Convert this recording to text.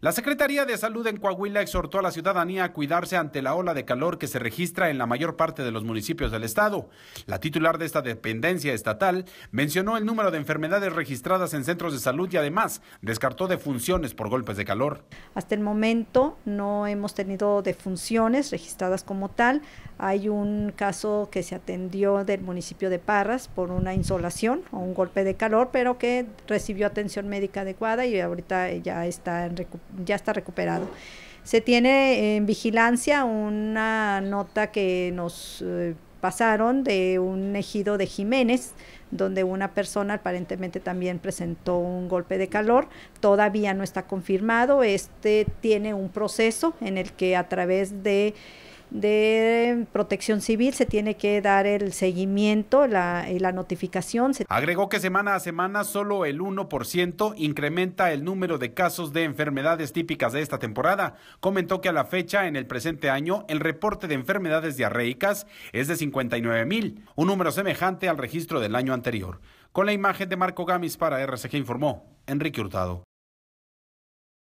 La Secretaría de Salud en Coahuila exhortó a la ciudadanía a cuidarse ante la ola de calor que se registra en la mayor parte de los municipios del estado. La titular de esta dependencia estatal mencionó el número de enfermedades registradas en centros de salud y además descartó defunciones por golpes de calor. Hasta el momento no hemos tenido defunciones registradas como tal. Hay un caso que se atendió del municipio de Parras por una insolación o un golpe de calor, pero que recibió atención médica adecuada y ahorita ya está en recuperación ya está recuperado. Se tiene en vigilancia una nota que nos eh, pasaron de un ejido de Jiménez, donde una persona aparentemente también presentó un golpe de calor. Todavía no está confirmado. Este tiene un proceso en el que a través de de protección civil se tiene que dar el seguimiento la, y eh, la notificación. Agregó que semana a semana solo el 1% incrementa el número de casos de enfermedades típicas de esta temporada. Comentó que a la fecha, en el presente año, el reporte de enfermedades diarreicas es de 59 mil, un número semejante al registro del año anterior. Con la imagen de Marco Gamis para RCG informó Enrique Hurtado.